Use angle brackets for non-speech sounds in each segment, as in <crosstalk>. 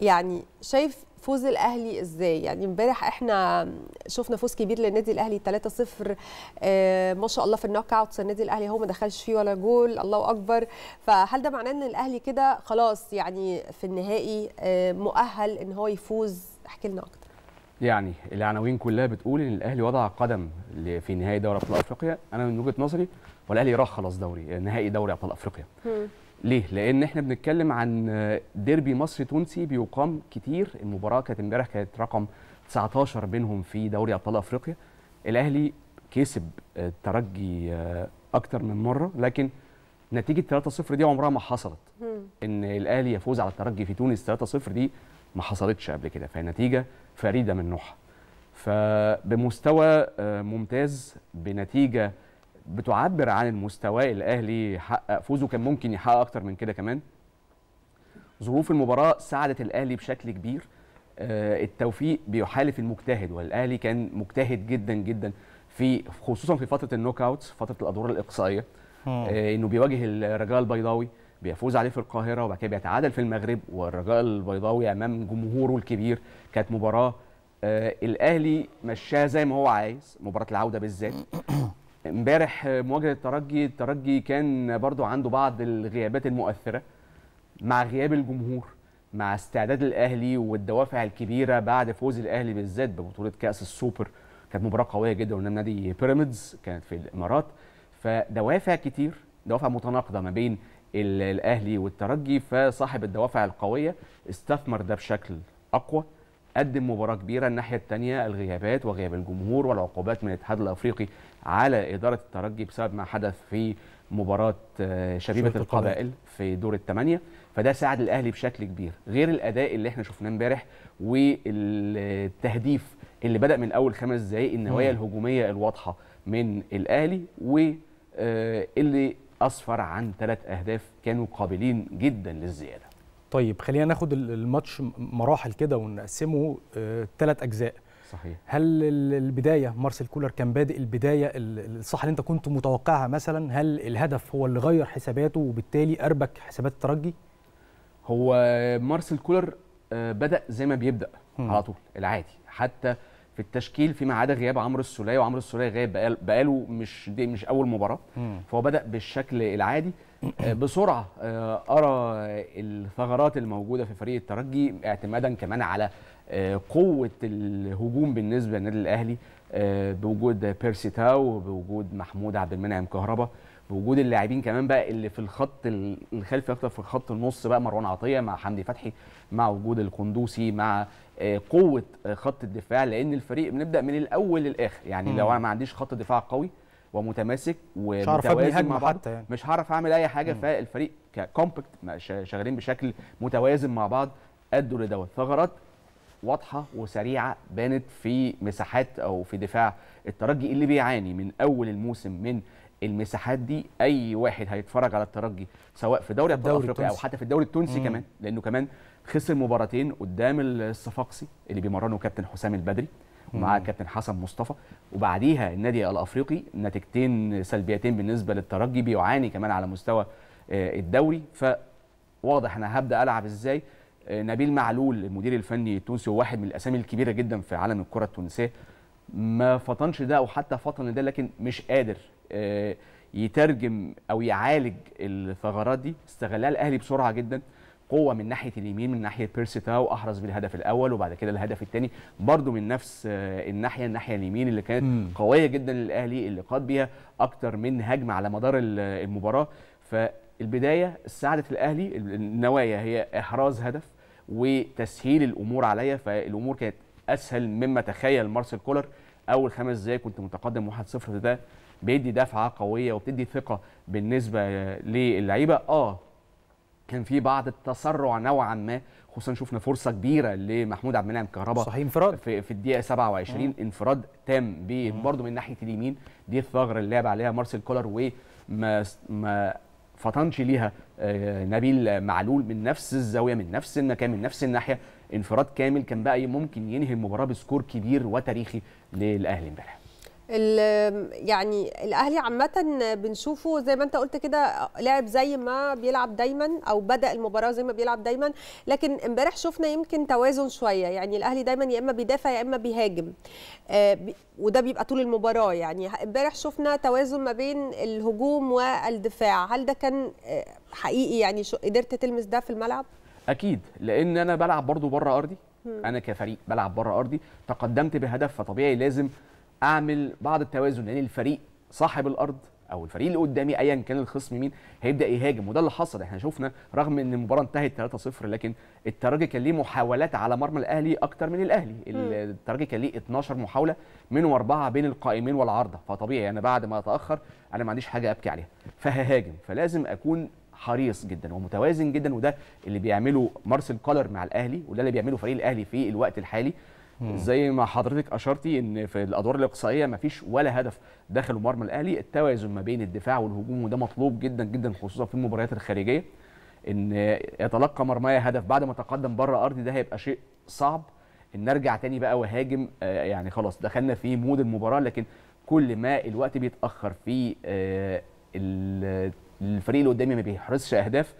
يعني شايف فوز الاهلي ازاي يعني امبارح احنا شفنا فوز كبير للنادي الاهلي 3-0 آه ما شاء الله في النوك اوت النادي الاهلي هو ما دخلش فيه ولا جول الله اكبر فهل ده معناه ان الاهلي كده خلاص يعني في النهائي آه مؤهل ان هو يفوز احكي لنا اكتر يعني العناوين كلها بتقول ان الاهلي وضع قدم في نهائي دوري ابطال افريقيا انا من وجهه نظري والاهلي راح خلاص دوري نهائي دوري ابطال افريقيا ليه؟ لأن احنا بنتكلم عن ديربي مصري تونسي بيقام كتير، المباراة كانت امبارح كانت رقم 19 بينهم في دوري أبطال أفريقيا. الأهلي كسب الترجي آه، آه، أكتر من مرة لكن نتيجة 3-0 دي عمرها ما حصلت. إن الأهلي يفوز على الترجي في تونس 3-0 دي ما حصلتش قبل كده، فنتيجة فريدة من نوعها. فبمستوى آه، ممتاز بنتيجة بتعبر عن المستوى الاهلي حقق فوزه كان ممكن يحقق اكتر من كده كمان ظروف المباراه ساعدت الاهلي بشكل كبير آه، التوفيق بيحالف المجتهد والاهلي كان مجتهد جدا جدا في خصوصا في فتره النوك اوتس فتره الادوار الاقصائيه آه، انه بيواجه الرجاء البيضاوي بيفوز عليه في القاهره وبعد كده بيتعادل في المغرب والرجاء البيضاوي امام جمهوره الكبير كانت مباراه آه الاهلي مشاها زي ما هو عايز مباراه العوده بالذات <coughs> امبارح مواجهه الترجي الترجي كان برضو عنده بعض الغيابات المؤثره مع غياب الجمهور مع استعداد الاهلي والدوافع الكبيره بعد فوز الاهلي بالذات ببطوله كاس السوبر كانت مباراه قويه جدا قدام نادي بيراميدز كانت في الامارات فدوافع كتير دوافع متناقضه ما بين الاهلي والترجي فصاحب الدوافع القويه استثمر ده بشكل اقوى قدم مباراه كبيره الناحيه الثانيه الغيابات وغياب الجمهور والعقوبات من الاتحاد الافريقي على إدارة الترجي بسبب ما حدث في مباراة آه، شبيبة القبائل في دور الثمانية فده ساعد الأهلي بشكل كبير غير الأداء اللي احنا شفناه امبارح والتهديف اللي بدأ من أول خمس دقايق النوايا الهجومية الواضحة من الأهلي واللي آه، أسفر عن ثلاث أهداف كانوا قابلين جدا للزيادة طيب خلينا ناخد الماتش مراحل كده ونقسمه ثلاث آه، أجزاء صحيح هل البدايه مارسيل كولر كان بادئ البدايه الصح اللي انت كنت متوقعها مثلا هل الهدف هو اللي غير حساباته وبالتالي اربك حسابات الترجي هو مارسيل كولر آه، بدا زي ما بيبدا م. على طول العادي حتى في التشكيل فيما عدا غياب عمرو السوليه وعمرو السوليه غايب بقاله مش دي مش اول مباراه م. فهو بدا بالشكل العادي بسرعه آه، ارى الثغرات الموجوده في فريق الترجي اعتمادا كمان على آه، قوه الهجوم بالنسبه للنادي الاهلي آه، بوجود بيرسي تاو بوجود محمود عبد المنعم كهربا بوجود اللاعبين كمان بقى اللي في الخط الخلفي اكتر في خط النص بقى مروان عطيه مع حمدي فتحي مع وجود القندوسي مع قوه خط الدفاع لان الفريق بنبدا من الاول للاخر يعني لو انا ما عنديش خط دفاع قوي ومتماسك مش هعرف بعض هجمه حتى يعني مش هعرف اعمل اي حاجه مم. فالفريق ككومباكت شغالين بشكل متوازن مع بعض ادوا لدوت ثغرات واضحه وسريعه بانت في مساحات او في دفاع الترجي اللي بيعاني من اول الموسم من المساحات دي اي واحد هيتفرج على الترجي سواء في دوري ابطال افريقيا او حتى في الدوري التونسي مم. كمان لانه كمان خسر مباراتين قدام الصفاقسي اللي بيمرنه كابتن حسام البدري ومعاه الكابتن حسن مصطفى وبعديها النادي الافريقي نتيجتين سلبيتين بالنسبه للترجي بيعاني كمان على مستوى آه، الدوري فواضح انا هبدا العب ازاي آه، نبيل معلول المدير الفني التونسي وواحد واحد من الاسامي الكبيره جدا في عالم الكره التونسيه ما فطنش ده او حتى فطن ده لكن مش قادر آه، يترجم او يعالج الثغرات دي استغلها الاهلي بسرعه جدا قوه من ناحيه اليمين من ناحيه بيرسي تاو احرز بالهدف الاول وبعد كده الهدف الثاني برضو من نفس آه، الناحيه الناحيه اليمين اللي كانت قويه جدا للاهلي اللي قاد بيها اكتر من هجمه على مدار آه، المباراه فالبدايه ساعدت الاهلي النوايا هي احراز هدف وتسهيل الامور عليا فالامور كانت اسهل مما تخيل مارسيل كولر اول خمس دقايق كنت متقدم 1-0 ده بيدي دفعه قويه وبتدي ثقه بالنسبه آه، للعيبه اه كان في بعض التسرع نوعا ما خصوصا شفنا فرصه كبيره لمحمود عبد المنعم كهربا صحيح انفراد في, في الدقيقه 27 مم. انفراد تام برضه من ناحيه اليمين دي الثغره اللي لعب عليها مارسيل كولر وما ما فطنش ليها آه، نبيل معلول من نفس الزاويه من نفس المكان من نفس الناحيه انفراد كامل كان بقى ممكن ينهي المباراه بسكور كبير وتاريخي للاهلي امبارح يعني الاهلي عامه بنشوفه زي ما انت قلت كده لعب زي ما بيلعب دايما او بدا المباراه زي ما بيلعب دايما لكن امبارح شفنا يمكن توازن شويه يعني الاهلي دايما يا اما بيدافع يا اما بيهاجم آه، وده بيبقى طول المباراه يعني امبارح شفنا توازن ما بين الهجوم والدفاع هل ده كان آه، حقيقي يعني قدرت تلمس ده في الملعب اكيد لان انا بلعب برضو بره ارضي انا كفريق بلعب بره ارضي تقدمت بهدف فطبيعي لازم اعمل بعض التوازن لان يعني الفريق صاحب الارض او الفريق اللي قدامي ايا كان الخصم مين هيبدا يهاجم وده اللي حصل احنا شفنا رغم ان المباراه انتهت 3-0 لكن الترجي كان ليه محاولات على مرمى الاهلي اكتر من الاهلي الترجي كان ليه 12 محاوله منهم اربعه بين القائمين والعارضه فطبيعي انا يعني بعد ما اتاخر انا ما عنديش حاجه ابكي عليها فههاجم فلازم اكون حريص جدا ومتوازن جدا وده اللي بيعمله مارسيل كولر مع الاهلي وده اللي بيعمله فريق الاهلي في الوقت الحالي زي ما حضرتك اشرتي ان في الادوار الاقصائيه ما فيش ولا هدف داخل مرمى الاهلي التوازن ما بين الدفاع والهجوم وده مطلوب جدا جدا خصوصا في المباريات الخارجيه ان يتلقى مرماي هدف بعد ما تقدم بره ارضي ده هيبقى شيء صعب ان نرجع تاني بقى وهاجم آه، يعني خلاص دخلنا في مود المباراه لكن كل ما الوقت بيتاخر في آه، الفريق اللي قدامي ما بيحرزش اهداف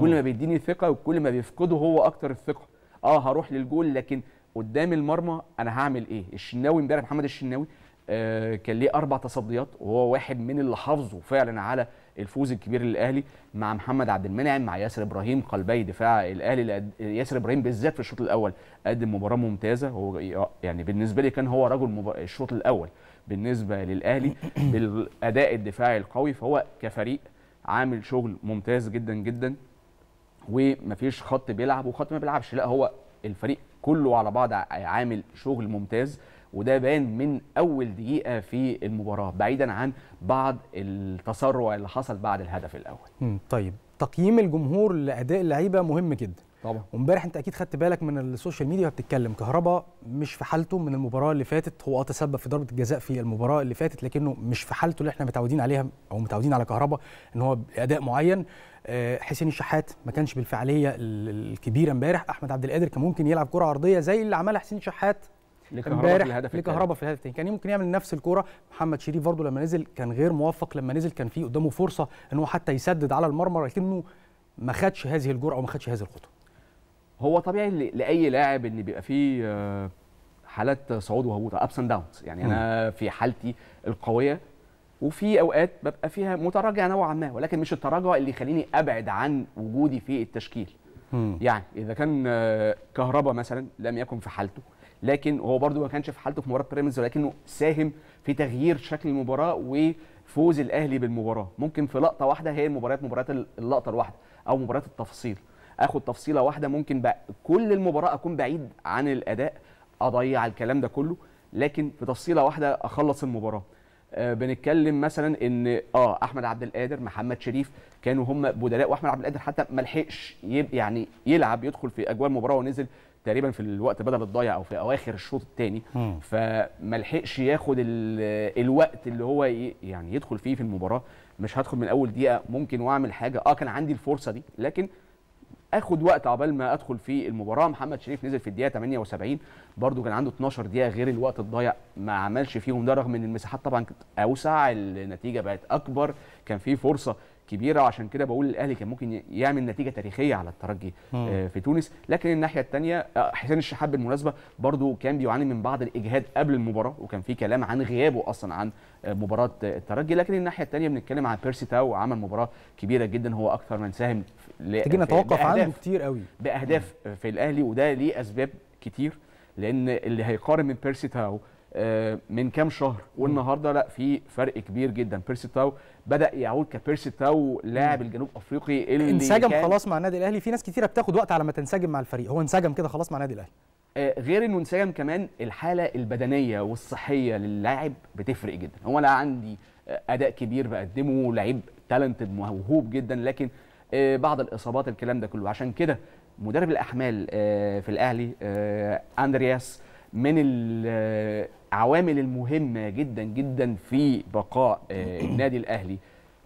كل ما بيديني ثقه وكل ما بيفقده هو اكتر الثقه اه هروح للجول لكن قدام المرمى انا هعمل ايه الشناوي امبارح محمد الشناوي آه كان ليه اربع تصديات وهو واحد من اللي حافظه فعلا على الفوز الكبير للاهلي مع محمد عبد المنعم مع ياسر ابراهيم قلبي دفاع الاهلي ياسر ابراهيم بالذات في الشوط الاول قدم مباراه ممتازه هو آه، يعني بالنسبه لي كان هو رجل الشوط الاول بالنسبه للاهلي <coughs> بالاداء الدفاعي القوي فهو كفريق عامل شغل ممتاز جدا جدا ومفيش خط بيلعب وخط ما بيلعبش لا هو الفريق كله على بعض عامل شغل ممتاز وده بان من اول دقيقه في المباراه بعيدا عن بعض التسرع اللي حصل بعد الهدف الاول. طيب تقييم الجمهور لاداء اللعيبه مهم جدا. طبعا وامبارح انت اكيد خدت بالك من السوشيال ميديا بتتكلم كهربا مش في حالته من المباراه اللي فاتت هو اه تسبب في ضربه الجزاء في المباراه اللي فاتت لكنه مش في حالته اللي احنا متعودين عليها او متعودين على كهربا ان هو اداء معين آه، حسين الشحات ما كانش بالفعاليه الكبيره امبارح احمد عبد القادر كان ممكن يلعب كره عرضيه زي اللي عملها حسين الشحات امبارح لكهربا في الهدف الثاني كان ممكن يعمل نفس الكوره محمد شريف برضه لما نزل كان غير موفق لما نزل كان في قدامه فرصه ان هو حتى يسدد على المرمى لكنه ما خدش هذه الجرأه وما خدش هذه الخطوه هو طبيعي لاي لاعب ان بيبقى فيه آه، حالات صعود وهبوط ابس اند داونز يعني انا في حالتي القويه وفي اوقات ببقى فيها متراجع نوعا ما ولكن مش التراجع اللي يخليني ابعد عن وجودي في التشكيل يعني اذا كان آه، كهربا مثلا لم يكن في حالته لكن هو برده ما كانش في حالته في مباراه بيراميدز ولكنه ساهم في تغيير شكل المباراه وفوز الاهلي بالمباراه ممكن في لقطه واحده هي المباريات مباريات اللقطه الواحده او مباريات التفصيل اخد تفصيله واحده ممكن بقى كل المباراه اكون بعيد عن الاداء اضيع الكلام ده كله لكن في تفصيله واحده اخلص المباراه آه بنتكلم مثلا ان اه احمد عبد القادر محمد شريف كانوا هم بدلاء واحمد عبد القادر حتى ما لحقش يعني يلعب يدخل في اجواء المباراه ونزل تقريبا في الوقت بدل الضايع او في اواخر الشوط الثاني فما لحقش ياخد الوقت اللي هو يعني يدخل فيه في المباراه مش هدخل من اول دقيقه ممكن واعمل حاجه اه كان عندي الفرصه دي لكن اخد وقت عبال ما ادخل في المباراه محمد شريف نزل في الدقيقه 78 برده كان عنده 12 دقيقه غير الوقت الضايع ما عملش فيهم ده رغم ان المساحات طبعا كانت اوسع النتيجه بقت اكبر كان في فرصه كبيره عشان كده بقول الاهلي كان ممكن يعمل نتيجه تاريخيه على الترجي مم. آه، في تونس لكن الناحيه الثانيه آه، حسين الشحات بالمناسبه برضو كان بيعاني من بعض الاجهاد قبل المباراه وكان في كلام عن غيابه اصلا عن آه، مباراه الترجي لكن الناحيه الثانيه بنتكلم عن بيرسي تاو عمل مباراه كبيره جدا هو اكثر من ساهم تيجي نتوقف عنه كتير قوي باهداف مم. في الاهلي وده ليه اسباب كتير لان اللي هيقارن من بيرسي تاو آه، من كام شهر والنهارده لا في فرق كبير جدا بيرسي تاو بدا يعود كبيرسي تاو لاعب الجنوب افريقي اللي انسجم كان خلاص مع النادي الاهلي في ناس كثيره بتاخد وقت على ما تنسجم مع الفريق هو انسجم كده خلاص مع النادي الاهلي آه، غير انه انسجم كمان الحاله البدنيه والصحيه للاعب بتفرق جدا هو انا عندي آه، اداء كبير بقدمه لعيب تالنتد موهوب جدا لكن بعض الاصابات الكلام ده كله عشان كده مدرب الاحمال في الاهلي اندرياس من العوامل المهمه جدا جدا في بقاء آه، <clears throat> النادي الاهلي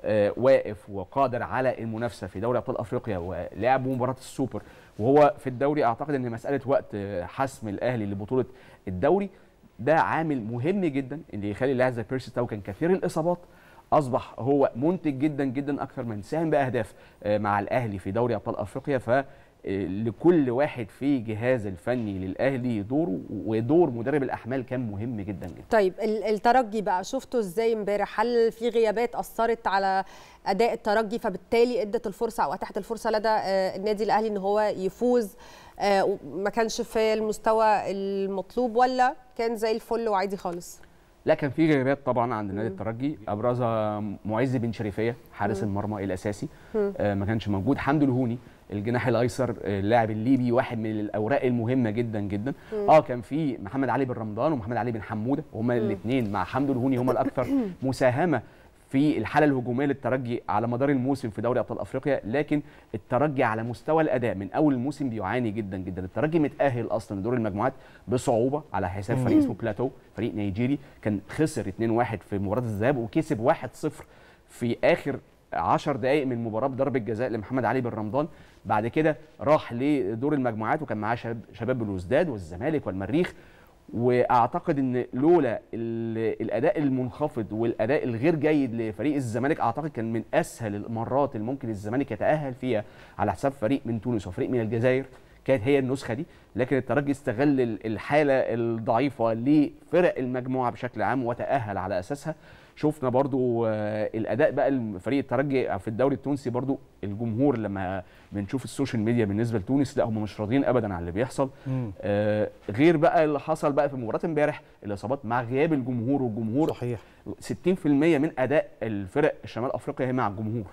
آه، واقف وقادر على المنافسه في دوري ابطال افريقيا ولعب مباراه السوبر وهو في الدوري اعتقد ان مساله وقت آه، حسم الاهلي لبطوله الدوري ده عامل مهم جدا اللي يخلي لاعب زي بيرسي تاو كان كثير الاصابات اصبح هو منتج جدا جدا اكثر من ساهم باهداف مع الاهلي في دوري ابطال افريقيا ف آه، لكل واحد في جهاز الفني للاهلي دوره ودور مدرب الاحمال كان مهم جدا جدا طيب الترجي بقى شفته ازاي امبارح هل في غيابات اثرت على اداء الترجي فبالتالي ادت الفرصه او اتاحت الفرصه لدى آه، النادي الاهلي ان هو يفوز آه، ما كانش في المستوى المطلوب ولا كان زي الفل وعادي خالص لا كان في غيابات طبعا عند نادي الترجي ابرزها معز بن شريفيه حارس المرمى الاساسي آه ما كانش موجود حمدو الهوني الجناح الايسر آه، اللاعب الليبي واحد من الاوراق المهمه جدا جدا مم. اه كان في محمد علي بن رمضان ومحمد علي بن حموده وهما الاثنين مع حمدو الهوني هما الاكثر <coughs> مساهمه في الحاله الهجوميه للترجي على مدار الموسم في دوري ابطال افريقيا لكن الترجي على مستوى الاداء من اول الموسم بيعاني جدا جدا الترجي متاهل اصلا لدور المجموعات بصعوبه على حساب فريق اسمه بلاتو فريق نيجيري كان خسر 2-1 في مباراه الذهاب وكسب 1-0 في اخر 10 دقائق من مباراه بضربه جزاء لمحمد علي بن رمضان بعد كده راح لدور المجموعات وكان معاه شباب بلوزداد والزمالك والمريخ واعتقد ان لولا الاداء المنخفض والاداء الغير جيد لفريق الزمالك اعتقد كان من اسهل المرات اللي ممكن الزمالك يتاهل فيها على حساب فريق من تونس وفريق من الجزائر كانت هي النسخه دي لكن الترجي استغل الحاله الضعيفه لفرق المجموعه بشكل عام وتاهل على اساسها شفنا برضو آه، الاداء بقى فريق الترجي في الدوري التونسي برضو الجمهور لما بنشوف السوشيال ميديا بالنسبه لتونس لا هم مش راضيين ابدا على اللي بيحصل آه غير بقى اللي حصل بقى في مباراه امبارح الاصابات مع غياب الجمهور والجمهور صحيح 60% من اداء الفرق الشمال افريقيا هي مع الجمهور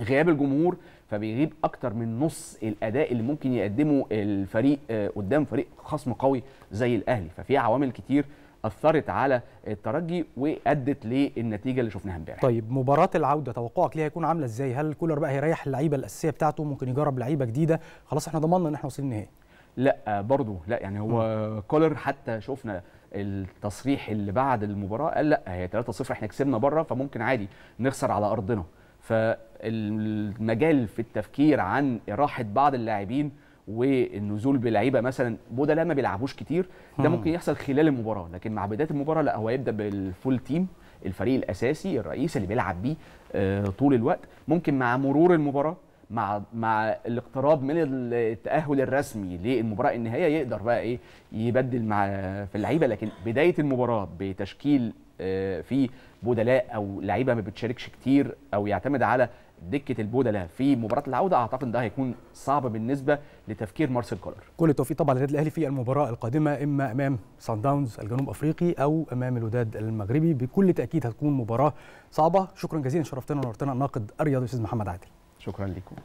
غياب الجمهور فبيغيب اكتر من نص الاداء اللي ممكن يقدمه الفريق آه، قدام فريق خصم قوي زي الاهلي ففي عوامل كتير اثرت على الترجي وادت للنتيجه اللي شفناها امبارح طيب مباراه العوده توقعك ليها هيكون عامله ازاي هل كولر بقى هيريح اللعيبه الاساسيه بتاعته ممكن يجرب لعيبه جديده خلاص احنا ضمننا ان احنا واصلين النهائي لا آه، برضو لا يعني هو كولر حتى شفنا التصريح اللي بعد المباراه قال لا هي 3-0 احنا كسبنا بره فممكن عادي نخسر على ارضنا فالمجال في التفكير عن راحه بعض اللاعبين والنزول بلعيبه مثلا بودلا ما بيلعبوش كتير ده ممكن يحصل خلال المباراه لكن مع بدايه المباراه لا هو هيبدا بالفول تيم الفريق الاساسي الرئيس اللي بيلعب بيه آه، طول الوقت ممكن مع مرور المباراه مع مع الاقتراب من التاهل الرسمي للمباراه النهائيه يقدر بقى ايه يبدل مع في اللعيبه لكن بدايه المباراه بتشكيل آه، في بدلاء او لعيبه ما بتشاركش كتير او يعتمد على دكه البودله في مباراه العوده اعتقد ده هيكون صعب بالنسبه لتفكير مارسيل كولر كل التوفيق طبعا للنادي الاهلي في المباراه القادمه اما امام سان داونز الجنوب افريقي او امام الوداد المغربي بكل تاكيد هتكون مباراه صعبه شكرا جزيلا شرفتنا ونورتنا الناقد الرياضي استاذ محمد عادل شكرا لكم